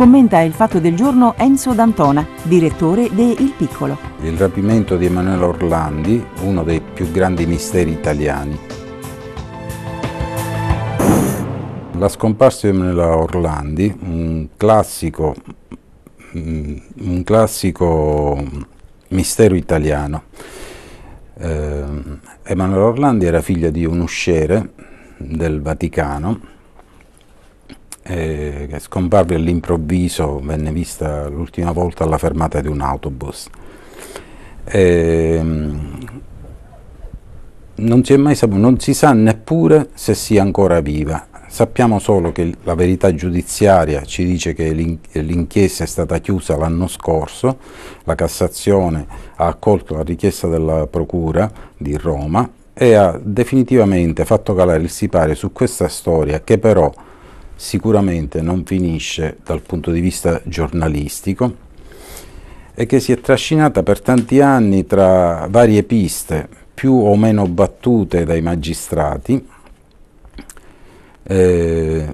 Commenta il fatto del giorno Enzo D'Antona, direttore de Il Piccolo. Il rapimento di Emanuele Orlandi, uno dei più grandi misteri italiani. La scomparsa di Emanuele Orlandi, un classico, mm, un classico mistero italiano. Ehm, Emanuele Orlandi era figlia di un usciere del Vaticano eh, che scomparve all'improvviso, venne vista l'ultima volta alla fermata di un autobus. Eh, non, si saputo, non si sa neppure se sia ancora viva, sappiamo solo che la verità giudiziaria ci dice che l'inchiesta è stata chiusa l'anno scorso, la Cassazione ha accolto la richiesta della Procura di Roma e ha definitivamente fatto calare il sipario su questa storia che però sicuramente non finisce dal punto di vista giornalistico e che si è trascinata per tanti anni tra varie piste più o meno battute dai magistrati. Eh,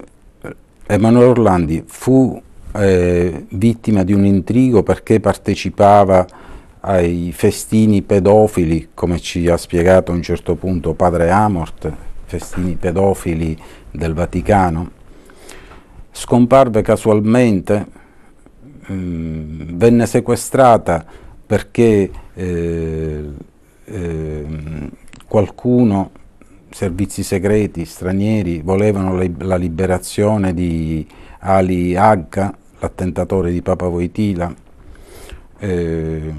Emanuele Orlandi fu eh, vittima di un intrigo perché partecipava ai festini pedofili, come ci ha spiegato a un certo punto padre Amort, festini pedofili del Vaticano scomparve casualmente, mh, mm, venne sequestrata perché eh, eh, qualcuno, servizi segreti stranieri, volevano la, la liberazione di Ali Agha, l'attentatore di Papa Voitila, eh,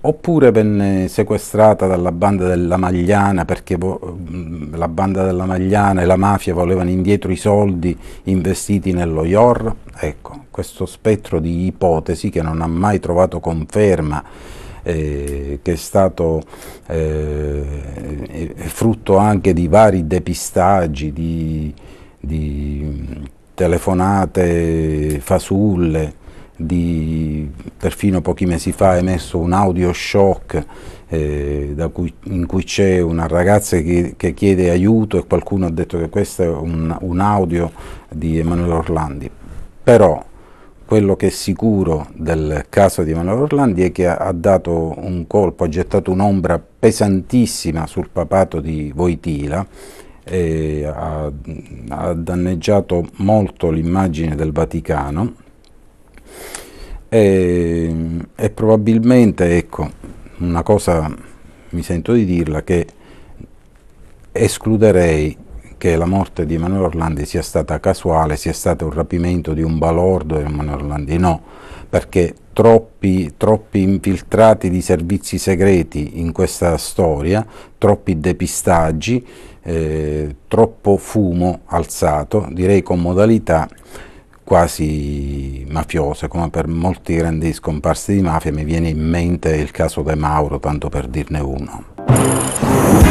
oppure venne sequestrata dalla banda della Magliana perché la banda della Magliana e la mafia volevano indietro i soldi investiti nello IOR? Ecco, questo spettro di ipotesi che non ha mai trovato conferma, eh, che è stato eh, frutto anche di vari depistaggi, di, di telefonate fasulle, di perfino pochi mesi fa emesso un audio shock eh, cui, in cui c'è una ragazza che, che, chiede aiuto e qualcuno ha detto che questo è un, un audio di Emanuele Orlandi. Però quello che è sicuro del caso di Emanuele Orlandi è che ha, ha dato un colpo, ha gettato un'ombra pesantissima sul papato di Voitila ha, ha danneggiato molto l'immagine del Vaticano e, e probabilmente, ecco, una cosa mi sento di dirla, che escluderei che la morte di Emanuele Orlandi sia stata casuale, sia stato un rapimento di un balordo di Emanuele Orlandi, no, perché troppi, troppi infiltrati di servizi segreti in questa storia, troppi depistaggi, eh, troppo fumo alzato, direi con modalità quasi mafiose, come per molti grandi scomparsi di mafia mi viene in mente il caso De Mauro, tanto per dirne uno.